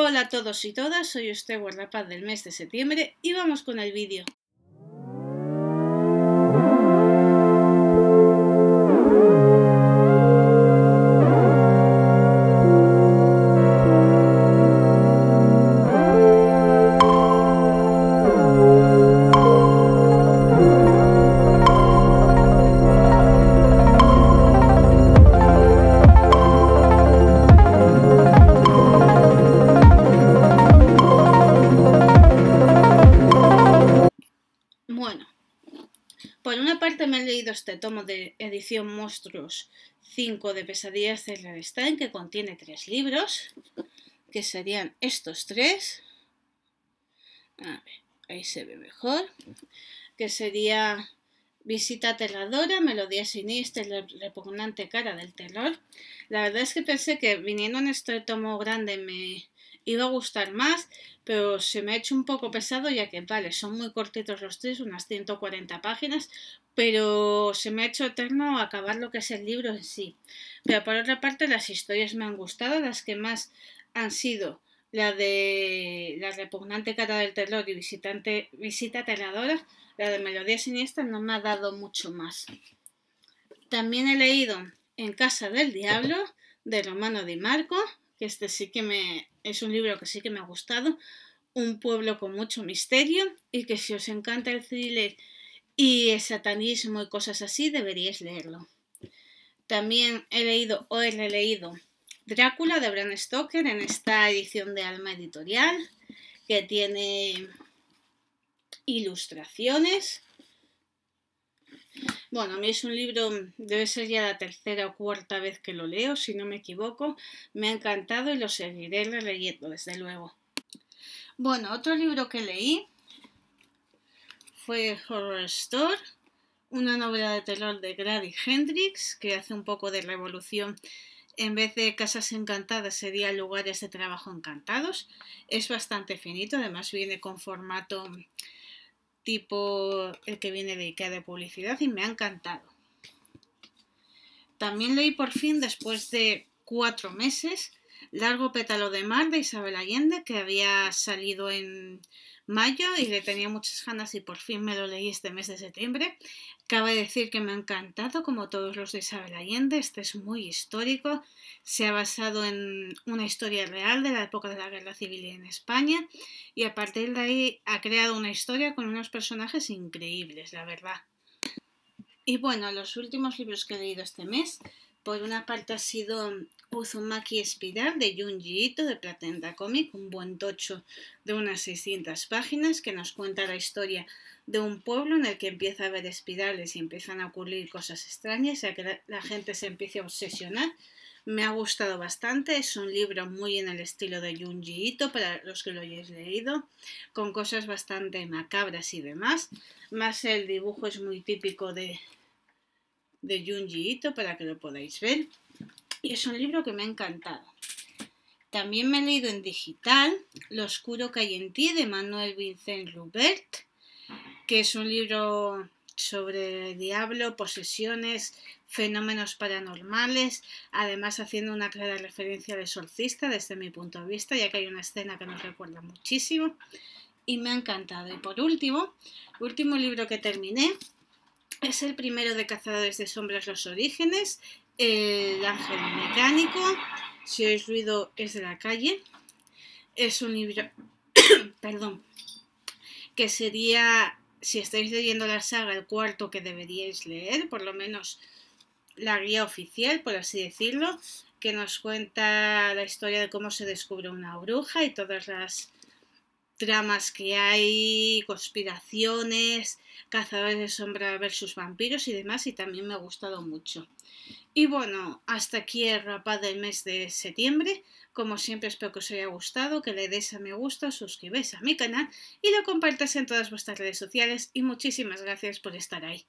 Hola a todos y todas, soy usted Guardapaz del mes de septiembre y vamos con el vídeo. Por una parte me he leído este tomo de edición Monstruos 5 de Pesadillas de Stein, que contiene tres libros, que serían estos tres. A ver, ahí se ve mejor. Que sería Visita aterradora, melodía siniestra y la repugnante cara del terror. La verdad es que pensé que viniendo en este tomo grande me iba a gustar más, pero se me ha hecho un poco pesado ya que, vale, son muy cortitos los tres, unas 140 páginas, pero se me ha hecho eterno acabar lo que es el libro en sí. Pero por otra parte, las historias me han gustado, las que más han sido la de la repugnante cara del terror y visitante, visita aterradora, la de melodía siniestra no me ha dado mucho más. También he leído En casa del diablo de Romano Di Marco, que este sí que me es un libro que sí que me ha gustado, un pueblo con mucho misterio y que si os encanta el thriller y el satanismo y cosas así, deberíais leerlo. También he leído o he releído Drácula de Bram Stoker en esta edición de Alma Editorial, que tiene ilustraciones bueno, a mí es un libro, debe ser ya la tercera o cuarta vez que lo leo, si no me equivoco. Me ha encantado y lo seguiré leyendo, desde luego. Bueno, otro libro que leí fue Horror Store, una novela de terror de Grady Hendrix, que hace un poco de revolución. En vez de casas encantadas sería lugares de trabajo encantados. Es bastante finito, además viene con formato tipo el que viene de IKEA de publicidad y me ha encantado. También leí por fin, después de cuatro meses, Largo pétalo de mar de Isabel Allende, que había salido en mayo y le tenía muchas ganas y por fin me lo leí este mes de septiembre. Cabe decir que me ha encantado, como todos los de Isabel Allende, este es muy histórico, se ha basado en una historia real de la época de la Guerra Civil en España y a partir de ahí ha creado una historia con unos personajes increíbles, la verdad. Y bueno, los últimos libros que he leído este mes por una parte ha sido Uzumaki Espiral de Junji de Platenta Comic, un buen tocho de unas 600 páginas que nos cuenta la historia de un pueblo en el que empieza a haber espirales y empiezan a ocurrir cosas extrañas, ya que la gente se empieza a obsesionar. Me ha gustado bastante, es un libro muy en el estilo de Junji para los que lo hayáis leído, con cosas bastante macabras y demás. Más el dibujo es muy típico de, de Junji Ito para que lo podáis ver. Y es un libro que me ha encantado. También me he leído en digital Lo oscuro que hay en ti de Manuel Vincent Rubert, que es un libro sobre diablo, posesiones, fenómenos paranormales, además haciendo una clara referencia al exorcista desde mi punto de vista, ya que hay una escena que nos recuerda muchísimo y me ha encantado. Y por último, último libro que terminé es el primero de Cazadores de Sombras Los Orígenes, El Ángel Mecánico, Si oís ruido es de la calle. Es un libro, perdón, que sería, si estáis leyendo la saga, el cuarto que deberíais leer, por lo menos la guía oficial, por así decirlo, que nos cuenta la historia de cómo se descubre una bruja y todas las tramas que hay, conspiraciones, cazadores de sombra versus vampiros y demás, y también me ha gustado mucho. Y bueno, hasta aquí el rapaz del mes de septiembre. Como siempre espero que os haya gustado, que le deis a me gusta, suscribáis a mi canal y lo compartáis en todas vuestras redes sociales y muchísimas gracias por estar ahí.